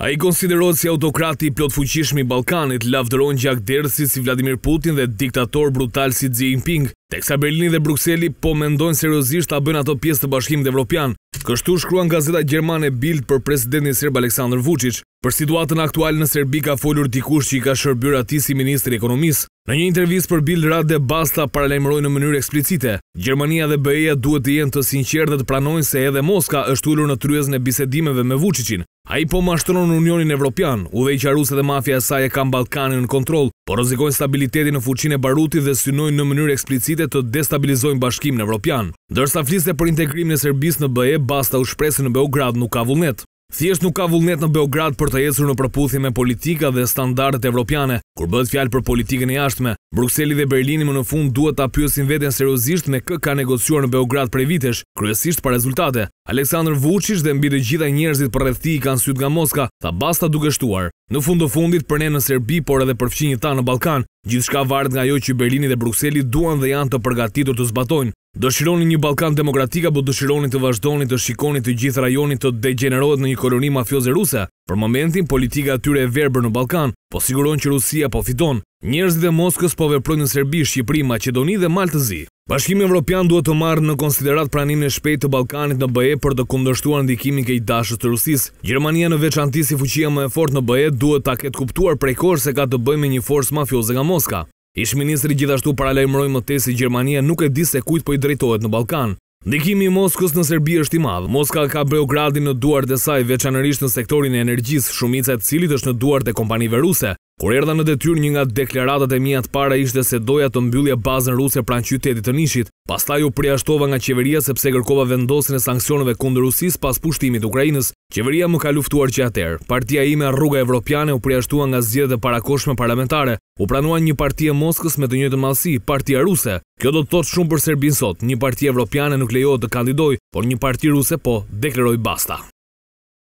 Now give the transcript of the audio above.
A i konsiderot si autokrati i plot fuqishmi i Balkanit, lavdëron gjak dërësi si Vladimir Putin dhe diktator brutal si Xi Jinping, teksa Berlini dhe Bruxelli po mendojnë seriosisht ta bëjnë ato pjesë të bashkimit evropian. Kështu shkruan gazeta gjermane Bild për presidentin serb Aleksandar Vučić. Për situatën aktual në Serbi ka folur dikush që i ka shërbyer atij si ministri i ekonomisë. Në një intervistë për Bild Radio Basta paralajmëroi në mënyrë eksplicite, Gjermania dhe BE-ja duhet të jenë të sinqertë dhe të pranojnë se edhe Moska është ulur në tryezën e bisedimeve me Vučićin. A i po mashtron Unionin Evropian, u dhe i qaruse dhe mafja saj e kam Balkanin në kontrol, por rëzikojnë stabiliteti në fuqin e baruti dhe synojnë në mënyrë eksplicite të destabilizojnë bashkim në Evropian. Dërsa fliste për integrim në Serbis në BE, basta u shpresin në Beograd nuk ka vullnet. Thjesht nuk ka vullnet në Beograd për të ecur në përputhje me politika dhe standartet evropiane. Kur bëhet fjalë për politikën e jashtme, Brukseli dhe Berlini më në fund duhet ta pyesin veten seriozisht me kë ka negociuar në Beograd prej vitesh, kryesisht për rezultate. Aleksandr Vučić dhe mbi të gjitha njerëzit për rreth kanë syt nga Moska, ta basta duke shtuar. Në fund të fundit për ne në Serbi, por edhe për ta në në Ballkan, gjithçka varet nga ajo që Berlini dhe Brukseli duan dhe janë të përgatitur të zbatojnë. Dëshironi një Balkan demokratik apo dëshironi të vazhdoni të shikoni të gjithë rajonin të degenerohet në një koloni mafioze ruse? Për momentin politika atyre e verbër në Balkan po siguron që Rusia po fiton. Njerëzit e Moskës po veprojnë në Serbi, Shqipëri, Maqedoni dhe Maltëzi. Bashkimi Evropian duhet të marrë në konsiderat pranimin e shpejtë të Ballkanit në BE për të kundërshtuar ndikimin ke i dashës të Rusisë. Gjermania në veç antisi fuqia më e fortë në BE duhet ta ketë kuptuar prej kohë se ka të bëjë me një forcë mafioze nga Moska. Ish ministri gjithashtu paralajmëroi më tej se Gjermania nuk e di se kujt po i drejtohet në Ballkan. Ndikimi i Moskës në Serbi është i madh. Moska ka Beogradin në duart e saj, veçanërisht në sektorin e energjisë, shumica e cilit është në duart e kompanive ruse. Kur erdha në detyr një nga deklaratat e mia të para ishte se doja të mbyllja bazën ruse pranë qytetit të Nishit, pastaj u përjashtova nga qeveria sepse kërkova vendosjen e sanksioneve kundër rusis pas pushtimit të Ukrainës. Qeveria më ka luftuar që atëherë. Partia ime Rruga Evropiane u përjashtua nga zgjedhjet e parakoshme parlamentare. U pranua një parti e Moskës me të njëjtën mallësi, Partia Ruse. Kjo do të thotë shumë për Serbinë sot. Një parti evropiane nuk lejohet të kandidojë, por një parti ruse po, deklaroi basta.